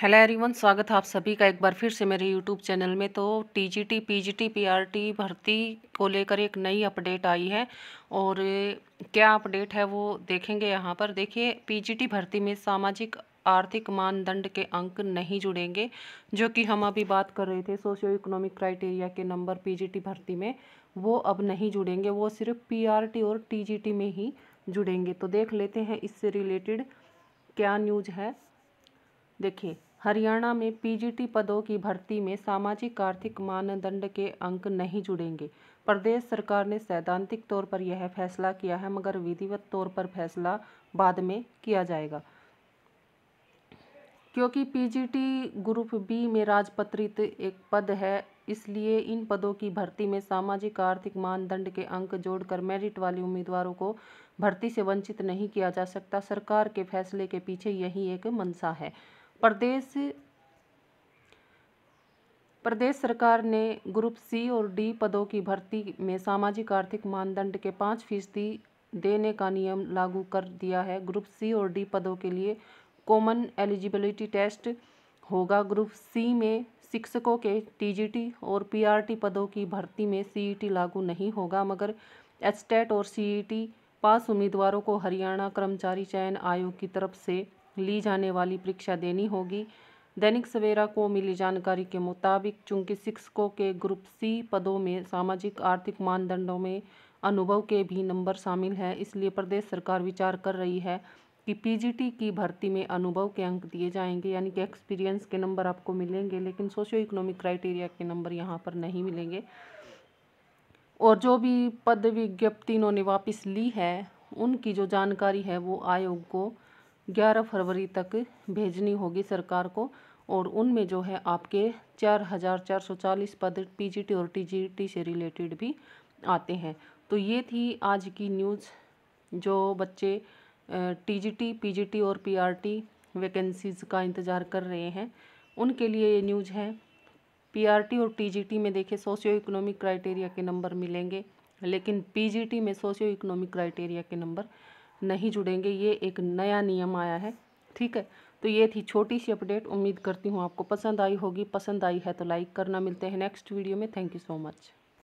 hello everyone स्वागत है आप सभी का एक बार फिर से मेरे यूट्यूब चैनल में तो टीजीटी पीजीटी पीआरटी भर्ती को लेकर एक नई अपडेट आई है और क्या अपडेट है वो देखेंगे यहाँ पर देखिए पीजीटी भर्ती में सामाजिक आर्थिक मानदंड के अंक नहीं जुड़ेंगे जो कि हम अभी बात कर रहे थे सोशियो इकोनॉमिक क्राइटेरिया के नंबर टी भर्ती में वो अब नहीं जुड़ेंगे वो सिर्फ टी और टी में ही जुड़ेंगे तो देख लेते हैं इससे रिलेटेड क्या न्यूज है देखिए हरियाणा में पीजीटी पदों की भर्ती में सामाजिक आर्थिक मानदंड के अंक नहीं जुड़ेंगे प्रदेश सरकार ने सैद्धांतिक तौर पर यह फैसला किया है मगर विधिवत तौर पर फैसला बाद में किया जाएगा क्योंकि पीजीटी ग्रुप बी में राजपत्रित एक पद है इसलिए इन पदों की भर्ती में सामाजिक आर्थिक मानदंड के अंक जोड़कर मेरिट वाले उम्मीदवारों को भर्ती से वंचित नहीं किया जा सकता सरकार के फैसले के पीछे यही एक मंशा है प्रदेश प्रदेश सरकार ने ग्रुप सी और डी पदों की भर्ती में सामाजिक आर्थिक मानदंड के पाँच फीसदी देने का नियम लागू कर दिया है ग्रुप सी और डी पदों के लिए कॉमन एलिजिबिलिटी टेस्ट होगा ग्रुप सी में शिक्षकों के टीजीटी और पीआरटी पदों की भर्ती में सीईटी e लागू नहीं होगा मगर एचटेट और सीईटी e पास उम्मीदवारों को हरियाणा कर्मचारी चयन आयोग की तरफ से ली जाने वाली परीक्षा देनी होगी दैनिक सवेरा को मिली जानकारी के मुताबिक चूंकि शिक्षकों के ग्रुप सी पदों में सामाजिक आर्थिक मानदंडों में अनुभव के भी नंबर शामिल हैं इसलिए प्रदेश सरकार विचार कर रही है कि पीजीटी की भर्ती में अनुभव के अंक दिए जाएंगे यानी कि एक्सपीरियंस के नंबर आपको मिलेंगे लेकिन सोशियो इकोनॉमिक क्राइटेरिया के नंबर यहाँ पर नहीं मिलेंगे और जो भी पद विज्ञप्ति इन्होंने वापस ली है उनकी जो जानकारी है वो आयोग को ग्यारह फरवरी तक भेजनी होगी सरकार को और उनमें जो है आपके चार हज़ार चार सौ चालीस पद पीजीटी और टीजीटी से रिलेटेड भी आते हैं तो ये थी आज की न्यूज़ जो बच्चे टीजीटी पीजीटी और पीआरटी वैकेंसीज़ का इंतज़ार कर रहे हैं उनके लिए ये न्यूज़ है पीआरटी और टीजीटी में देखिए सोशियो इकोनॉमिक क्राइटेरिया के नंबर मिलेंगे लेकिन पीजीटी में सोशियो इकोनॉमिक क्राइटेरिया के नंबर नहीं जुड़ेंगे ये एक नया नियम आया है ठीक है तो ये थी छोटी सी अपडेट उम्मीद करती हूँ आपको पसंद आई होगी पसंद आई है तो लाइक करना मिलते हैं नेक्स्ट वीडियो में थैंक यू सो मच